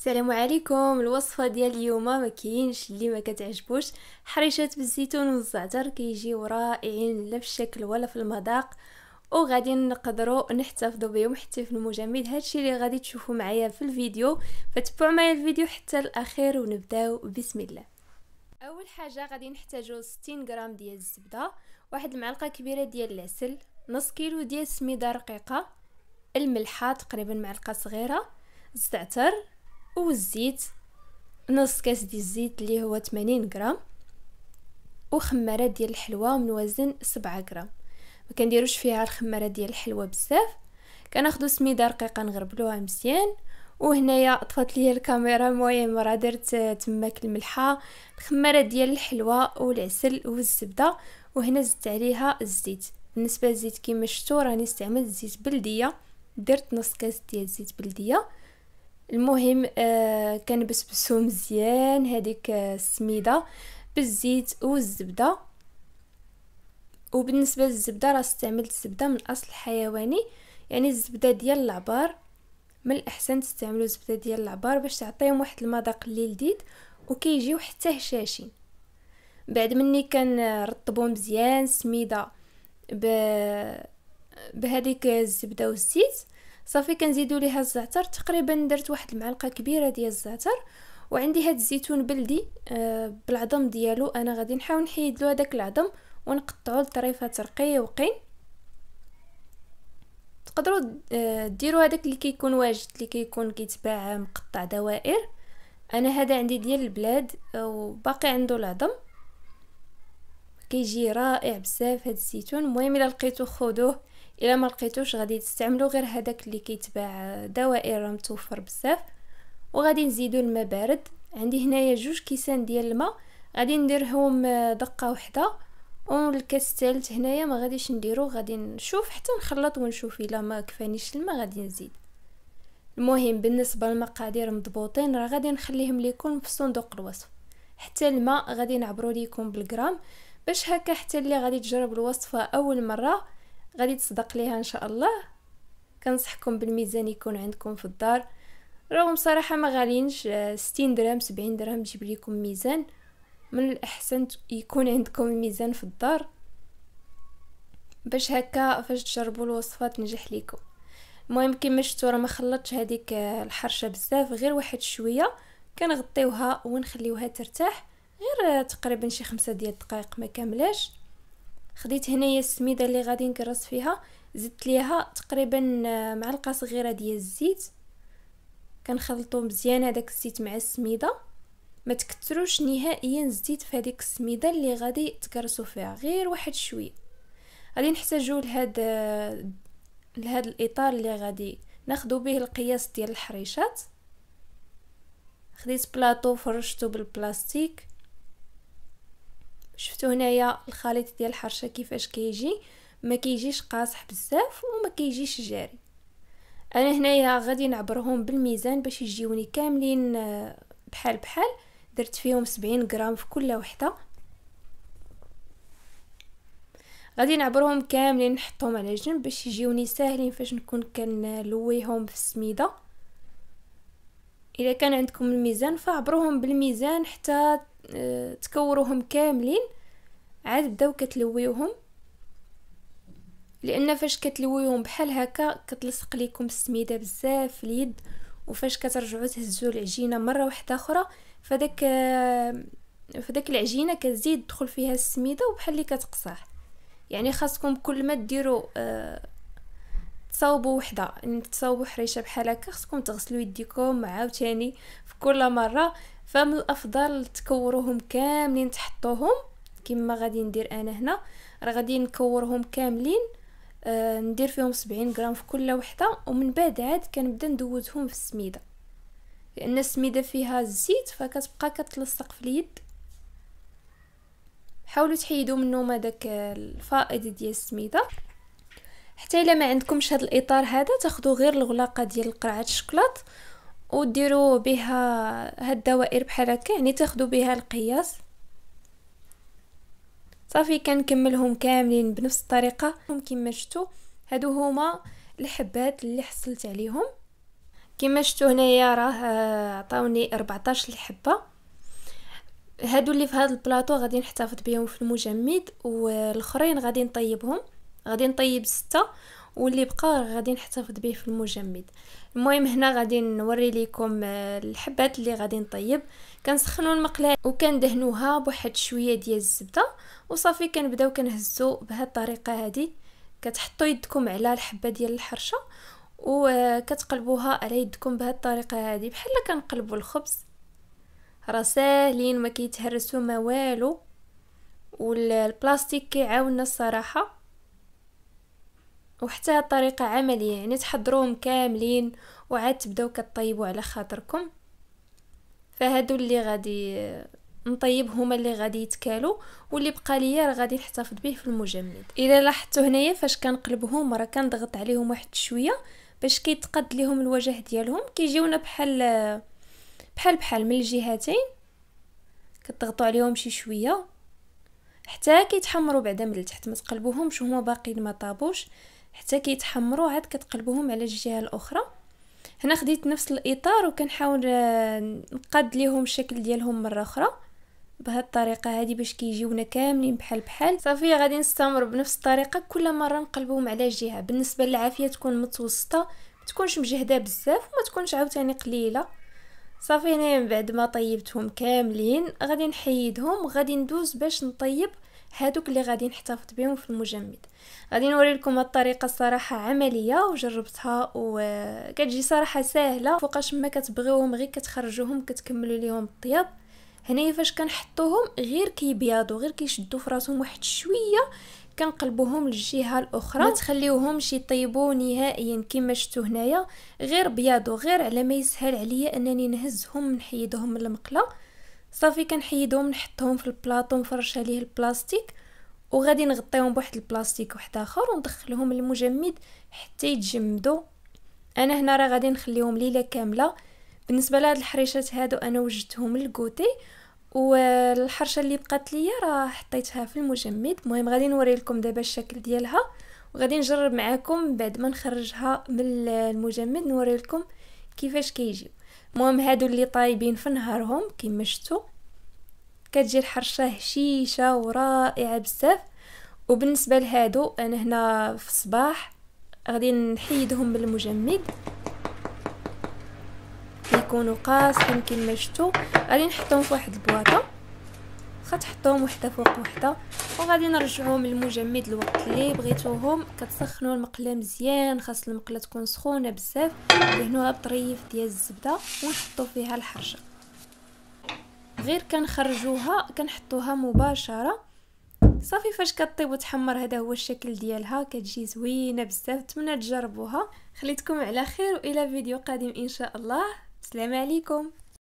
السلام عليكم الوصفه ديال اليوم ما كاينش اللي ما كتعجبوش حريشات بالزيتون والزعتر كيجيو رائعين لا في الشكل ولا في المذاق وغادي نقدروا نحتفظوا بهم حتى في المجمد هادشي اللي غادي تشوفوا معايا في الفيديو فتبعوا معايا الفيديو حتى الاخير ونبداو بسم الله اول حاجه غادي نحتاجو 60 غرام ديال الزبده واحد المعلقه كبيره ديال العسل نص كيلو ديال السميده رقيقه الملحه تقريبا معلقه صغيره الزعتر والزيت نص كاس ديال الزيت اللي هو 80 غرام وخماره ديال الحلوى من وزن 7 غرام ما كنديروش فيها الخماره ديال الحلوى بزاف كناخذوا سميده رقيقه نغربلوها مزيان وهنايا طفات ليا الكاميرا المهم راه درت تماك الملحه الخماره ديال الحلوى والعسل والزبده وهنا زدت عليها الزيت بالنسبه للزيت كما شفتوا راني استعملت زيت بلديه درت نص كاس ديال زيت بلديه المهم آه كنبسبسو مزيان هذيك آه، السميده بالزيت والزبده وبالنسبه للزبده راه استعملت الزبده من اصل حيواني يعني الزبده ديال العبار من الاحسن تستعملوا الزبده ديال العبار باش تعطيهم واحد المذاق اللي لذيذ وكيجيو حتى هشاشين بعد مني كنرطبو مزيان سميده ب بهذيك الزبده والزيت صافي كنزيدو ليها الزعتر تقريبا درت واحد المعلقه كبيره ديال الزعتر وعندي هاد الزيتون بلدي آه بالعظم ديالو انا غادي نحاول نحيد له هذاك العظم ونقطعو لطريفات رقيقين تقدروا آه، ديروا هذاك اللي كيكون واجد اللي كيكون كيتباع مقطع دوائر انا هذا عندي ديال البلاد آه، وباقي عنده العظم كيجي رائع بزاف هاد الزيتون المهم الا لقيتو خذوه الا ما لقيتوش غادي تستعملوا غير هذاك اللي كيتباع دوائر راه متوفر بزاف وغادي نزيدو الماء بارد عندي هنايا جوج كيسان ديال الماء غادي نديرهم دقه واحده والكاس الثالث هنايا ما غاديش نديرو غادي نشوف حتى نخلط ونشوف الا ما كفانيش الماء غادي نزيد المهم بالنسبه للمقادير مضبوطين راه غادي نخليهم ليكم في صندوق الوصف حتى الماء غادي نعبرو ليكم بالغرام باش هكا حتى اللي غادي تجرب الوصفه اول مره غادي تصدق ليها ان شاء الله كنصحكم بالميزان يكون عندكم في الدار رغم صراحه ما غالينش 60 آه، درهم 70 درهم تجيب لكم ميزان من الاحسن يكون عندكم الميزان في الدار باش هكا فاش تجربوا الوصفه تنجح لكم المهم كما شفتوا راه ما خلطتش هذيك آه، الحرشه بزاف غير واحد شويه كنغطيوها ونخليوها ترتاح غير آه، تقريبا شي خمسة ديال الدقائق ما كاملاش خديت هنايا السميده اللي غادي نكرس فيها زدت ليها تقريبا آه، معلقه صغيره ديال الزيت كنخلطو مزيان هذاك الزيت مع السميده ما تكثروش نهائيا الزيت في هذيك السميده اللي غادي تكرسو فيها غير واحد شويه غادي نحتاجو لهاد آه، لهاد الاطار اللي غادي ناخدو به القياس ديال الحريشات خديت بلاطو فرشتو بالبلاستيك شفتوا هنايا الخليط ديال الحرشه كيفاش كيجي ما كيجيش قاصح بزاف وما كيجيش جاري انا هنايا غادي نعبرهم بالميزان باش يجيوني كاملين آه، بحال بحال درت فيهم 70 غرام في كل وحده غادي نعبرهم كاملين نحطهم على جنب باش يجيوني ساهلين فاش نكون كنلويهم في السميده اذا كان عندكم الميزان فعبروهم بالميزان حتى تكوروهم كاملين عاد بداو كتلويوهم لان فاش كتلويوهم بحال هكا كتلصق ليكم السميده بزاف في اليد وفاش كترجعوا تهزوا العجينه مره واحده اخرى فداك فداك العجينه كتزيد تدخل فيها السميده وبحال اللي كتقصح يعني خاصكم كل ما ديروا آه، تصاوبوا وحده انك تصاوبوا حريشه بحال هكا خصكم تغسلوا يديكم عاوتاني في كل مره فمن الافضل تكوروهم كاملين تحطوهم كما غادي ندير انا هنا راه غادي نكورهم كاملين آه ندير فيهم 70 غرام في كل وحده ومن بعد عاد كنبدا ندوزهم في السميده لان السميده فيها الزيت فكتبقى كتلصق في اليد حاولوا تحيدوا منهم هذاك الفائض ديال السميده حتى الا ما عندكمش هذا الاطار هذا تاخذوا غير الغلاقه ديال القرعه الشكلاط وديروا بها هاد الدوائر بحال هكا يعني تاخذوا بها القياس صافي كنكملهم كاملين بنفس الطريقه كما شفتوا هادو هما الحبات اللي حصلت عليهم كما شفتوا هنايا راه آه، عطاوني 14 الحبه هادو اللي في هذا البلاطو غادي نحتفظ بهم في المجمد والاخرين غادي نطيبهم غادي نطيب ستة واللي بقى غادي نحتفظ به في المجمد المهم هنا غادي نوري لكم آه، الحبات اللي غادي نطيب كنسخنوا المقلاة وكندهنوها بواحد شويه ديال الزبده وصافي كنبداو كنهزو بهاد الطريقه هذه كتحطوا يدكم على الحبه ديال الحرشه وكتقلبوها آه، على يدكم بهاد الطريقه هذه بحال كنقلبوا الخبز راه ساهلين ما كيتهرسوا ما والو والبلاستيك كيعاوننا الصراحه وحتى طريقة عملية يعني تحضروهم كاملين وعاد تبداو كطيبوا على خاطركم فهادو اللي غادي نطيب هما اللي غادي يتكالو واللي بقى ليا راه غادي نحتفظ به في المجمد الا لاحظتوا هنايا فاش كنقلبهم راه كنضغط عليهم واحد شويه باش كيتقد ليهم الوجه ديالهم كيجيونا بحال بحال بحال من الجهتين كتضغطوا عليهم شي شويه حتى كيتحمروا بعدا من التحت ما تقلبوهمش وهما باقيين ما طابوش حتى كيتحمروا عاد كتقلبوهم على الجهه الاخرى هنا خديت نفس الاطار وكنحاول آه، نقاد ليهم الشكل ديالهم مره اخرى بهاد الطريقه هادي باش كيجيونا كاملين بحال بحال صافي غادي نستمر بنفس الطريقه كل مره نقلبهم على جهه بالنسبه للعافيه تكون متوسطه ما تكونش مجهده بزاف وما تكونش عاوتاني قليله صافي هنا من بعد ما طيبتهم كاملين غادي نحيدهم غادي ندوز باش نطيب هادوك اللي غادي نحتفظ بهم في المجمد غادي نوري لكم الطريقه الصراحه عمليه وجربتها وكتجي آه، صراحه سهله فوقاش ما كتبغيوهم غير كتخرجوهم كتكملوا ليهم الطياب هنايا فاش كنحطوهم غير كيبيضوا غير كيشدوا في راسهم واحد شويه كنقلبوهم للجهه الاخرى ما تخليوهمش يطيبوا نهائيا كما شفتوا هنايا غير بيضوا غير على ما يسهل عليا انني نهزهم نحيدهم من المقله صافي كنحيدهم نحطهم في البلاطو نفرش عليه البلاستيك وغادي نغطيهم بواحد البلاستيك واحد اخر وندخلهم للمجمد حتى يتجمدوا انا هنا راه غادي نخليهم ليله كامله بالنسبه لهاد الحريشات هادو انا وجدتهم للكوتي والحرشه اللي بقات ليا راه حطيتها في المجمد المهم غادي نوري لكم دابا الشكل ديالها وغادي نجرب معاكم بعد ما نخرجها من المجمد نوري لكم كيفاش كيجيو المهم هادو اللي طايبين في نهارهم كيما شفتوا كتجي الحرشه هشيشه ورائعه بزاف وبالنسبه لهادو انا هنا في الصباح غادي نحيدهم من المجمد يكونوا قاصحين كيما شفتوا غادي نحطهم في واحد البواطه غتحطوهم وحده فوق وحده وغادي نرجعوهم للمجمد الوقت اللي بغيتوهم كتسخنوا المقله مزيان خاص المقله تكون سخونه بزاف دهنوها بطريف ديال الزبده ونحطوا فيها الحرشه غير كنخرجوها كنحطوها مباشره صافي فاش كطيب وتحمر هذا هو الشكل ديالها كتجي زوينه بزاف نتمنى تجربوها خليتكم على خير والى فيديو قادم ان شاء الله السلام عليكم